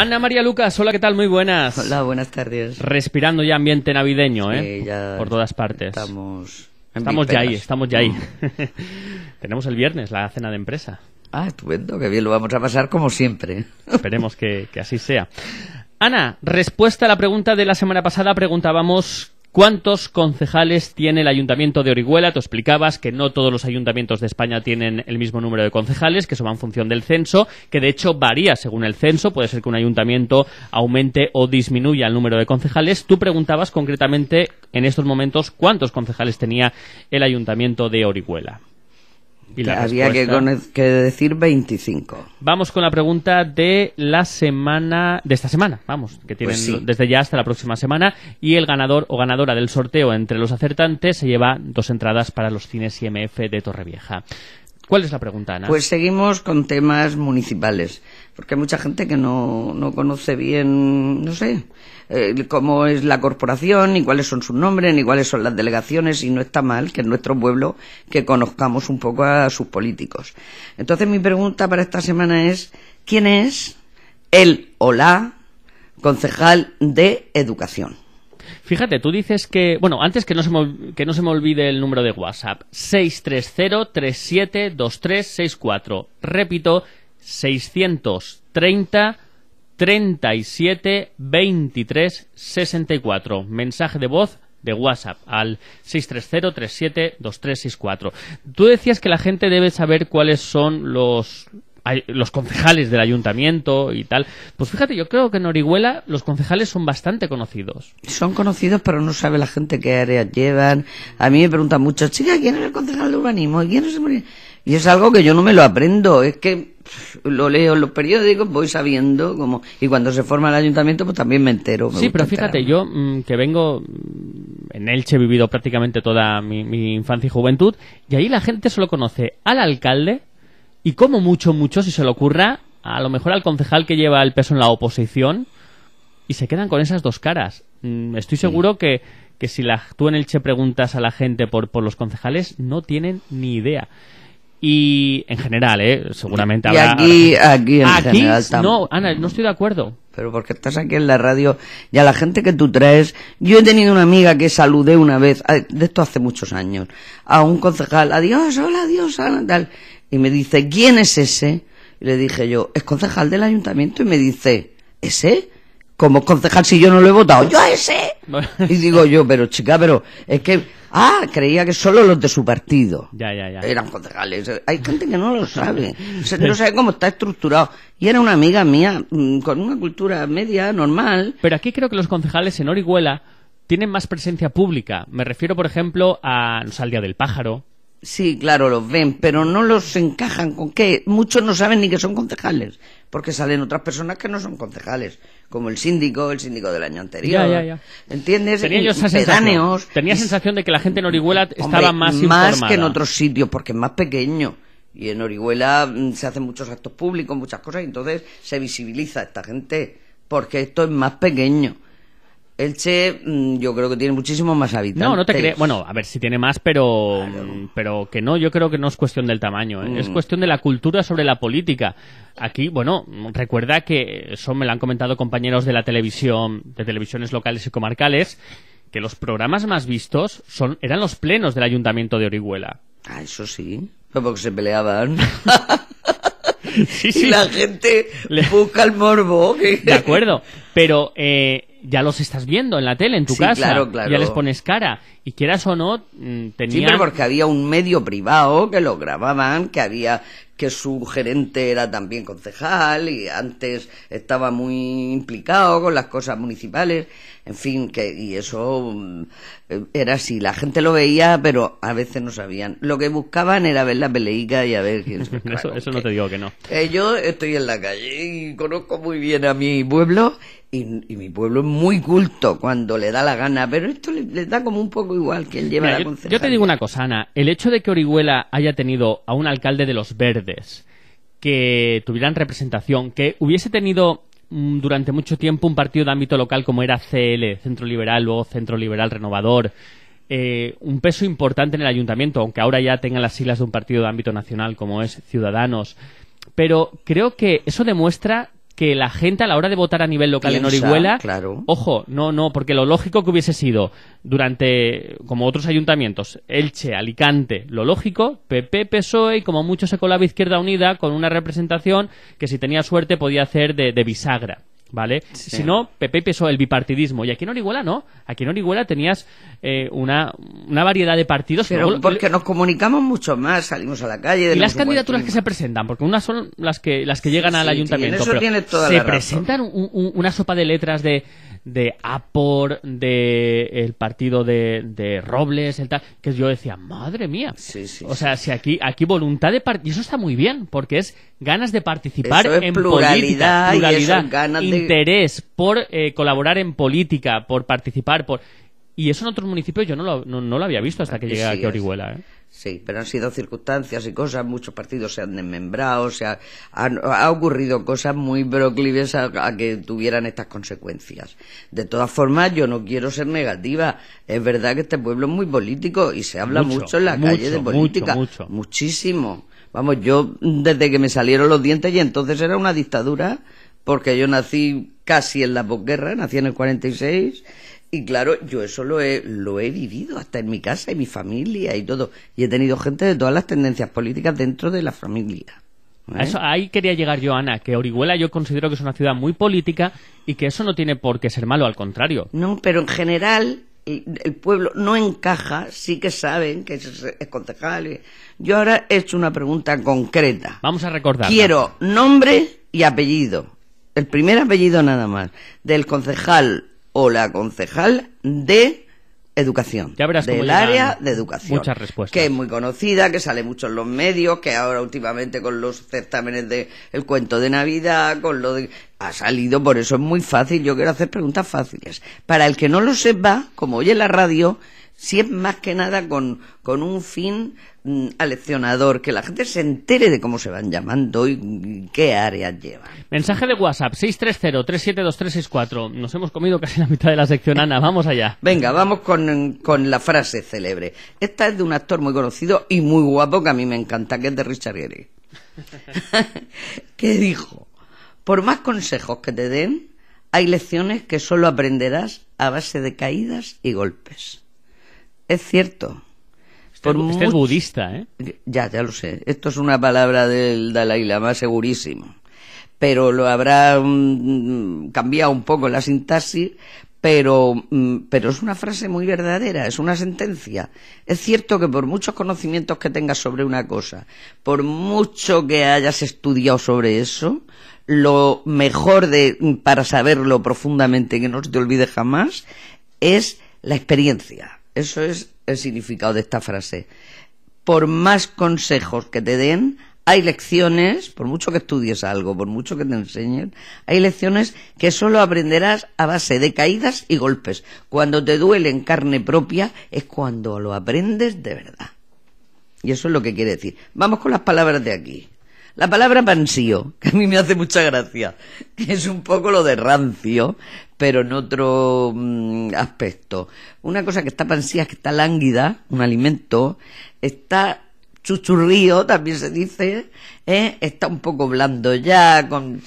Ana María Lucas, hola, ¿qué tal? Muy buenas. Hola, buenas tardes. Respirando ya ambiente navideño, ¿eh? ya Por todas partes. Estamos. Estamos ya ahí, estamos ya ahí. Mm. Tenemos el viernes la cena de empresa. Ah, estupendo, qué bien, lo vamos a pasar como siempre. Esperemos que, que así sea. Ana, respuesta a la pregunta de la semana pasada, preguntábamos ¿Cuántos concejales tiene el Ayuntamiento de Orihuela? Tú explicabas que no todos los ayuntamientos de España tienen el mismo número de concejales, que eso va en función del censo, que de hecho varía según el censo. Puede ser que un ayuntamiento aumente o disminuya el número de concejales. Tú preguntabas concretamente en estos momentos cuántos concejales tenía el Ayuntamiento de Orihuela había que, decir 25. Vamos con la pregunta de la semana, de esta semana, vamos, que tienen pues desde ya hasta la próxima semana. Y el ganador o ganadora del sorteo entre los acertantes se lleva dos entradas para los cines IMF de Torrevieja. ¿Cuál es la pregunta, Ana? Pues seguimos con temas municipales, porque hay mucha gente que no, no conoce bien, no sé, eh, cómo es la corporación, ni cuáles son sus nombres, ni cuáles son las delegaciones, y no está mal que en nuestro pueblo que conozcamos un poco a sus políticos. Entonces mi pregunta para esta semana es, ¿quién es el o la concejal de educación? Fíjate, tú dices que, bueno, antes que no se me, que no se me olvide el número de WhatsApp, 630-372364. Repito, 630 37 23 64. Mensaje de voz de WhatsApp al 630-37-2364. Tú decías que la gente debe saber cuáles son los, los concejales del ayuntamiento y tal. Pues fíjate, yo creo que en Orihuela los concejales son bastante conocidos. Son conocidos, pero no sabe la gente qué áreas llevan. A mí me preguntan mucho, chica, ¿quién es el concejal de urbanismo? Y es algo que yo no me lo aprendo, es que lo leo en los periódicos, voy sabiendo como y cuando se forma el ayuntamiento pues también me entero. sí, pero fíjate, yo mm, que vengo mm, en Elche he vivido prácticamente toda mi infancia y juventud y ahí la gente solo conoce al alcalde, y como mucho, mucho, si se le ocurra, a lo mejor al concejal que lleva el peso en la oposición, y se quedan con esas dos caras. Mm, estoy seguro que, si la, tú en el Che preguntas a la gente por, por los concejales, no tienen ni idea. Y en general, ¿eh? seguramente aquí, aquí en aquí, general No, Ana, no estoy de acuerdo. Pero porque estás aquí en la radio y a la gente que tú traes. Yo he tenido una amiga que saludé una vez, de esto hace muchos años, a un concejal. Adiós, hola, adiós, Ana, tal. Y me dice, ¿quién es ese? Y le dije yo, es concejal del ayuntamiento. Y me dice, ¿ese? es concejal si yo no lo he votado? ¡Yo a ese! y digo yo, pero chica, pero es que... Ah, creía que solo los de su partido. Ya, ya, ya. Eran concejales. Hay gente que no lo sabe. No sabe cómo está estructurado. Y era una amiga mía mm, con una cultura media, normal. Pero aquí creo que los concejales en Orihuela tienen más presencia pública. Me refiero, por ejemplo, a, no Día del Pájaro, Sí, claro, los ven, pero no los encajan con qué. Muchos no saben ni que son concejales, porque salen otras personas que no son concejales, como el síndico, el síndico del año anterior. Ya, ya, ya. ¿Entiendes? Tenía yo esa sensación. Tenía sensación de que la gente en Orihuela estaba más informada. Más que en otros sitios, porque es más pequeño. Y en Orihuela mm, se hacen muchos actos públicos, muchas cosas, y entonces se visibiliza esta gente, porque esto es más pequeño. Elche mm, yo creo que tiene muchísimo más habitantes. No, no te crees. Bueno, a ver si tiene más, pero, mm, pero que no, yo creo que no es cuestión del tamaño, ¿eh? es mm. cuestión de la cultura sobre la política. Aquí, bueno, recuerda que eso me lo han comentado compañeros de la televisión, de televisiones locales y comarcales, que los programas más vistos son, eran los plenos del ayuntamiento de Orihuela. Ah, eso sí, porque se peleaban. sí, sí. Y la gente Le... busca el morbo. De acuerdo pero eh, ya los estás viendo en la tele, en tu casa. Claro, Ya les pones cara. Y quieras o no, tenía mm, Sí, pero porque había un medio privado que lo grababan, que había que su gerente era también concejal y antes estaba muy implicado con las cosas municipales, en fin, que y eso mm, era así, la gente lo veía, pero a veces no sabían. Lo que buscaban era ver la peleica y a ver quién Eso, no te digo que no. Eh, yo estoy en la calle y conozco muy bien a mi pueblo y, mi pueblo es muy culto cuando le da la gana, pero esto le, da como un poco igual que él lleva la Yo, te digo una cosa, Ana. El hecho de que Orihuela haya tenido a un alcalde de los verdes, que tuvieran representación, que hubiese tenido mm, durante mucho tiempo un partido de ámbito local como era CL, Centro Liberal, luego Centro Liberal Renovador, eh, un peso importante en el ayuntamiento, aunque ahora ya tenga las siglas de un partido de ámbito nacional como es Ciudadanos. Pero creo que eso demuestra que la gente a la hora de votar a nivel local en Orihuela, claro. ojo, no, no, porque lo lógico que hubiese sido durante, como otros ayuntamientos, Elche, Alicante, lo lógico, PP, PSOE y como mucho se colaba Izquierda Unida con una representación que si tenía suerte podía hacer de, de bisagra. ¿vale? Si no, PP pesó el bipartidismo. Y aquí en Orihuela no. Aquí en Orihuela tenías eh, una, variedad de partidos. Pero porque nos comunicamos mucho más, salimos a la calle. y las candidaturas que se presentan, porque unas son las que, las que llegan al ayuntamiento. se presentan una sopa de letras de de Apor, de el partido de, de, Robles, el tal, que yo decía, madre mía. o sea, si aquí, aquí voluntad de partido, y eso está muy bien, porque es ganas de participar en pluralidad, política, pluralidad, interés por eh, colaborar en política, por participar, por y eso en otros municipios yo no lo, no, lo había visto hasta que llegué a Orihuela. ¿eh? Sí, pero han sido circunstancias y cosas, muchos partidos se han desmembrado, sea, han, ha ocurrido cosas muy proclives a, que tuvieran estas consecuencias. De todas formas, yo no quiero ser negativa, es verdad que este pueblo es muy político y se habla mucho, en la calle de política, mucho, muchísimo. Vamos, yo desde que me salieron los dientes y entonces era una dictadura, porque yo nací casi en la posguerra, nací en el 46, y claro, yo eso lo he, vivido hasta en mi casa y mi familia y todo. Y he tenido gente de todas las tendencias políticas dentro de la familia. ¿eh? eso, ahí quería llegar yo, Ana, que Orihuela yo considero que es una ciudad muy política y que eso no tiene por qué ser malo, al contrario. No, pero en general el pueblo no encaja, sí que saben que es, es concejal. Yo ahora he hecho una pregunta concreta. Vamos a recordar. Quiero nombre y apellido. El primer apellido nada más. Del concejal o la concejal de educación. Del área de educación. Muchas respuestas. Que es muy conocida, que sale mucho en los medios, que ahora últimamente con los certámenes de el cuento de Navidad, con lo de... Ha salido, por eso es muy fácil. Yo quiero hacer preguntas fáciles. Para el que no lo sepa, como oye la radio, si es más que nada con, un fin mm, aleccionador, que la gente se entere de cómo se van llamando y, qué áreas llevan. Mensaje de WhatsApp, 630-372364. Nos hemos comido casi la mitad de la sección, Ana, vamos allá. Venga, vamos con, la frase célebre. Esta es de un actor muy conocido y muy guapo que a mí me encanta, que es de Richard Gere. que dijo, por más consejos que te den, hay lecciones que solo aprenderás a base de caídas y golpes. Es cierto. Este por este, es budista, ¿eh? Ya, ya lo sé. Esto es una palabra del Dalai Lama segurísimo. Pero lo habrá mm, cambiado un poco la sintaxis, pero, mm, pero es una frase muy verdadera, es una sentencia. Es cierto que por muchos conocimientos que tengas sobre una cosa, por mucho que hayas estudiado sobre eso, lo mejor de, para saberlo profundamente, que no se te olvide jamás, es la experiencia eso es el significado de esta frase. Por más consejos que te den, hay lecciones, por mucho que estudies algo, por mucho que te enseñen, hay lecciones que solo aprenderás a base de caídas y golpes. Cuando te duele en carne propia es cuando lo aprendes de verdad. Y eso es lo que quiere decir. Vamos con las palabras de aquí. La palabra pansío, que a mí me hace mucha gracia, que es un poco lo de rancio, pero en otro mm, aspecto. Una cosa que está pansía es que está lánguida, un alimento, está chuchurrío, también se dice, ¿eh? está un poco blando ya, con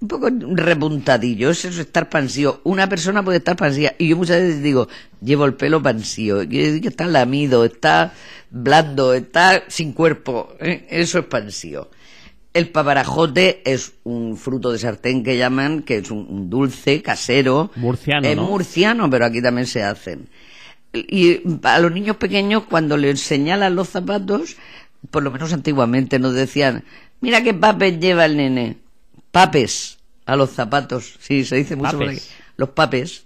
un poco repuntadillo, eso es estar pansío. Una persona puede estar pansía, y yo muchas veces digo, llevo el pelo pansío, quiere decir que está lamido, está blando, está sin cuerpo, ¿eh? eso es pansío. El paparajote es un fruto de sartén que llaman, que es un dulce casero. Murciano. Es murciano, pero aquí también se hacen. Y a los niños pequeños, cuando les enseñan los zapatos, por lo menos antiguamente nos decían, mira qué papes lleva el nene. Papes a los zapatos. Sí, se dice mucho Los papes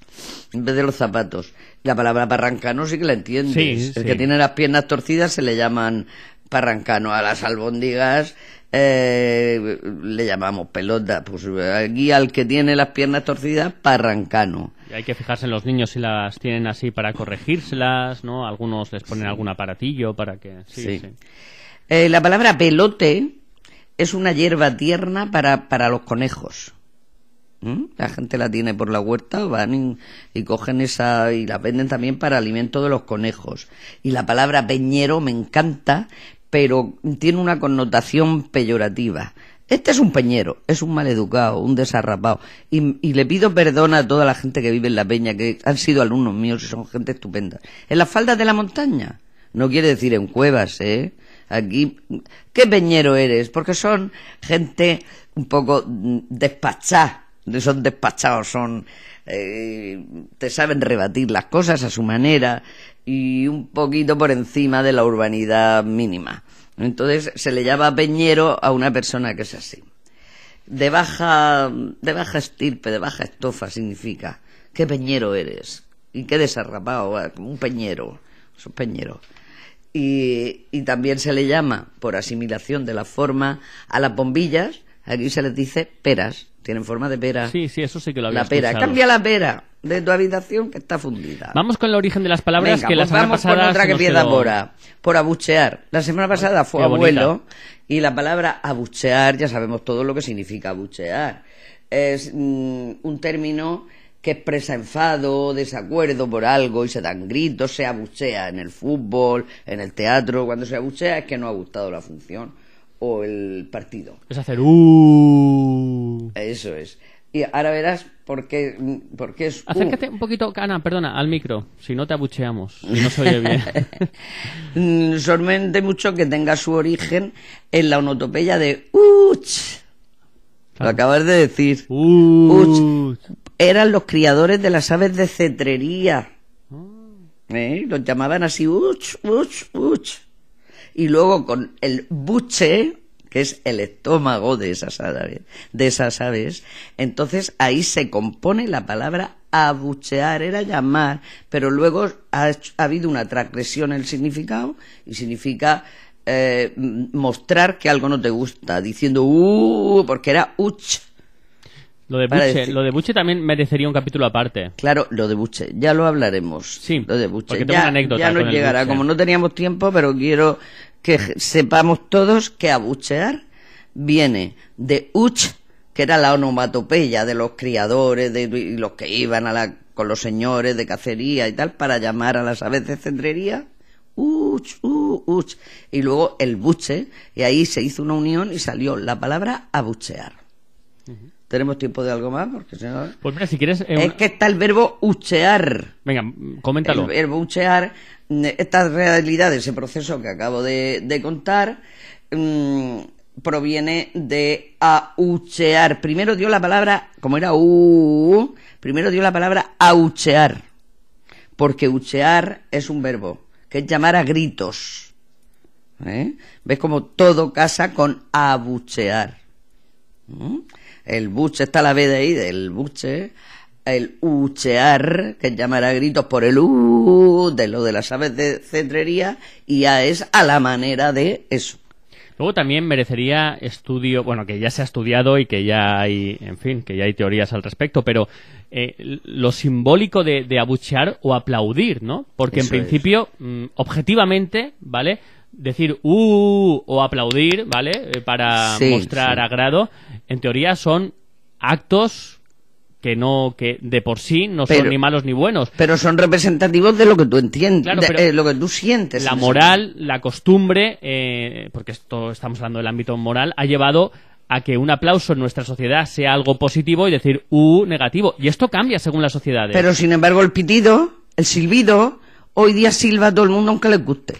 en vez de los zapatos. La palabra parrancano sí que la entiendes. el que tiene las piernas torcidas se le llaman parrancano. A las albóndigas eh, le llamamos pelota, pues aquí al que tiene las piernas torcidas, parrancano. Y hay que fijarse en los niños si las tienen así para corregírselas, ¿no? Algunos les ponen algún aparatillo para que... Sí, eh, la palabra pelote es una hierba tierna para, para los conejos. ¿Mm? La gente la tiene por la huerta, van y, cogen esa y la venden también para alimento de los conejos. Y la palabra peñero me encanta pero tiene una connotación peyorativa. Este es un peñero, es un maleducado, un desarrapado. Y, le pido perdón a toda la gente que vive en la peña, que han sido alumnos míos y son gente estupenda. En las faldas de la montaña. No quiere decir en cuevas, ¿eh? Aquí, ¿qué peñero eres? Porque son gente un poco mm, despachada. Son despachados, son eh, te saben rebatir las cosas a su manera, y un poquito por encima de la urbanidad mínima. Entonces se le llama peñero a una persona que es así. De baja, de baja estirpe, de baja estofa significa. Qué peñero eres. Y qué desarrapado, ah, un peñero. Es un peñero. Y, también se le llama, por asimilación de la forma, a las bombillas, aquí se les dice peras. Tienen forma de pera. Sí, sí, eso sí que lo La pera. Cambia la pera de tu habitación que está fundida. Vamos con el origen de las palabras que las la pues vamos con otra que por abuchear. La semana pasada fue abuelo y la palabra abuchear ya sabemos todo lo que significa abuchear. Es mm, un término que expresa enfado, desacuerdo por algo y se dan gritos, se abuchea en el fútbol, en el teatro. Cuando se abuchea es que no ha gustado la función o el partido. Es hacer uh... Eso es. Y ahora verás porque, mm, porque es... Acércate un poquito, Ana, perdona, al micro, si no te abucheamos, y no se oye bien. Mm, solamente mucho que tenga su origen en la onotopeya de uch. Lo acabas de decir. Uch. Eran los criadores de las aves de cetrería. Ah. ¿Eh? Los llamaban así, uch, uch, uch. Y luego con el buche, que es el estómago de esas aves, de esas aves. Entonces ahí se compone la palabra abuchear, era llamar, pero luego ha, habido una transgresión en el significado y significa eh, mostrar que algo no te gusta, diciendo uh, porque era uch. Lo de, buche, lo de Buche también merecería un capítulo aparte. Claro, lo de Buche, ya lo hablaremos. Sí, lo de Buche. ya, una Ya nos llegará, como no teníamos tiempo, pero quiero que sepamos todos que abuchear viene de uch, que era la onomatopeya de los criadores, de los que iban a la, con los señores de cacería y tal, para llamar a las aves de cendrería. Uch, uch, uch. Y luego el buche, y ahí se hizo una unión y salió la palabra abuchear. ¿Tenemos tiempo de algo más? Porque si no... Pues mira, si quieres... Eh, es que está el verbo uchear. Venga, mm, coméntalo. El verbo uchear, mm, esta realidad, ese proceso que acabo de, contar, mm, proviene de auchear. Primero dio la palabra, como era u, primero dio la palabra auchear. Porque uchear es un verbo, que es llamar a gritos. ¿eh? ¿Ves como todo casa con abuchear? ¿Mm? el buche, está la B de ahí del buche, el uchear, que llamará gritos por el u, de lo de las aves de centrería, y ya es a la manera de eso. Luego también merecería estudio, bueno, que ya se ha estudiado y que ya hay, en fin, que ya hay teorías al respecto, pero eh, lo simbólico de, abuchear o aplaudir, ¿no? Porque en principio, mm, objetivamente, ¿vale? decir uh o aplaudir, ¿vale? Eh, para mostrar agrado, en teoría son actos que no que de por sí no son ni malos ni buenos pero son representativos de lo que tú entiendes de, eh, lo que tú sientes la moral la costumbre eh, porque esto estamos hablando del ámbito moral ha llevado a que un aplauso en nuestra sociedad sea algo positivo y decir uh negativo y esto cambia según las sociedades pero sin embargo el pitido el silbido hoy día silba a todo el mundo aunque les guste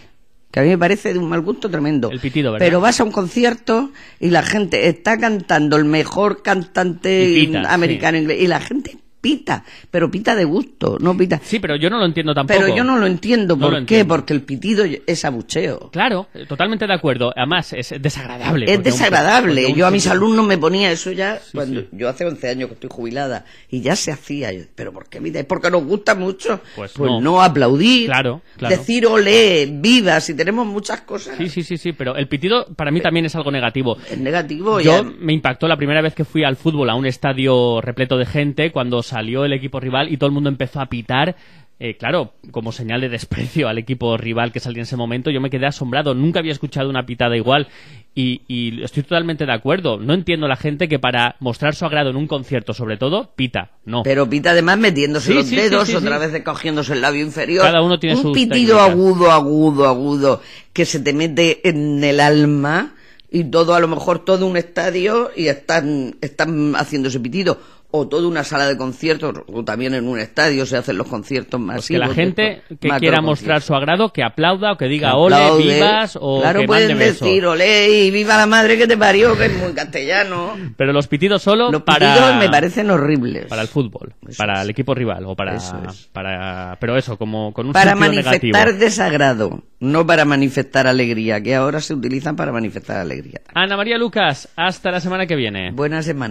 que a mí me parece de un mal gusto tremendo. Pero vas a un concierto y la gente está cantando el mejor cantante americano inglés y la gente pita, pero pita de gusto, no pita. Sí, pero yo no lo entiendo tampoco. Pero yo no lo entiendo. ¿Por qué? Porque el pitido es abucheo. Claro, totalmente de acuerdo. Además, es desagradable. Es desagradable. yo a mis alumnos me ponía eso ya cuando yo hace 11 años que estoy jubilada y ya se hacía. Pero ¿por qué Porque nos gusta mucho. Pues, pues no. aplaudir. Claro, claro. Decir olé, viva, si tenemos muchas cosas. Sí, sí, sí, sí. Pero el pitido para mí también es algo negativo. Es negativo. Yo me impactó la primera vez que fui al fútbol a un estadio repleto de gente cuando salió el equipo rival y todo el mundo empezó a pitar. Eh, claro, como señal de desprecio al equipo rival que salía en ese momento, yo me quedé asombrado. Nunca había escuchado una pitada igual. Y, estoy totalmente de acuerdo. No entiendo la gente que para mostrar su agrado en un concierto, sobre todo, pita. No. Pero pita además metiéndose los dedos, otra vez cogiéndose el labio inferior. Cada uno tiene un pitido agudo, agudo, agudo, que se te mete en el alma y todo, a lo mejor todo un estadio y están, están haciendo ese pitido o toda una sala de conciertos, o también en un estadio se hacen los conciertos pues masivos. que la gente que quiera mostrar su agrado, que aplauda o que diga ole, vivas o Claro, pueden decir ole y viva la madre que te parió, que es muy castellano. Pero los pitidos solo los pitidos me parecen horribles. Para el fútbol, para el equipo rival o para... Eso para pero eso, como con un Para manifestar desagrado, no para manifestar alegría, que ahora se utilizan para manifestar alegría. Ana María Lucas, hasta la semana que viene. Buena semana.